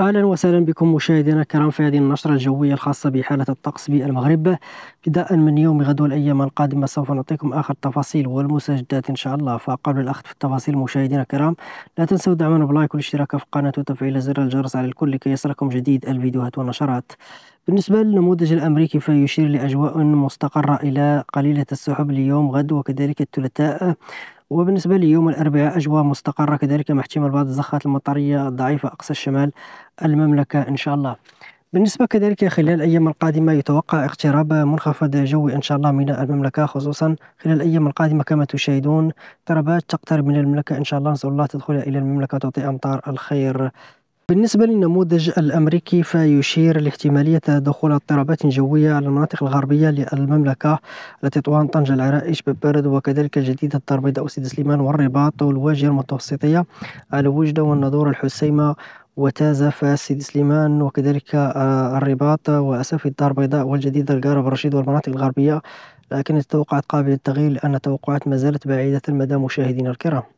اهلا وسهلا بكم مشاهدينا الكرام في هذه النشره الجويه الخاصه بحاله الطقس بالمغرب ابتداء من يوم غد والايام القادمه سوف نعطيكم اخر التفاصيل والمستجدات ان شاء الله فقبل الاخذ في التفاصيل مشاهدينا الكرام لا تنسوا دعمنا بلايك والاشتراك في القناه وتفعيل زر الجرس على الكل لكي يصلكم جديد الفيديوهات والنشرات بالنسبة للنموذج الأمريكي فيشير لأجواء مستقرة إلى قليلة السحب اليوم غد وكذلك الثلاثاء وبالنسبة ليوم الأربعاء أجواء مستقرة كذلك مع احتمال بعض الزخات المطرية الضعيفة أقصى شمال المملكة إن شاء الله بالنسبة كذلك خلال الأيام القادمة يتوقع اقتراب منخفض جوي إن شاء الله من المملكة خصوصا خلال الأيام القادمة كما تشاهدون تربات تقترب من المملكة إن شاء الله نسأل الله تدخل إلى المملكة وتعطي أمطار الخير بالنسبة للنموذج الأمريكي فيشير لاحتمالية دخول اضطرابات جوية على المناطق الغربية للمملكة لتطوان طنجة العرائش ببرد وكذلك الجديدة الدار البيضاء سليمان والرباط والواجهة المتوسطية على وجدة والنظور الحسيمة وتازة فسيدي سليمان وكذلك آه، الرباط وأسف الدار البيضاء والجديدة القارب الرشيد والمناطق الغربية لكن التوقعات قابلة للتغيير لأن التوقعات ما زالت بعيدة المدى مشاهدينا الكرام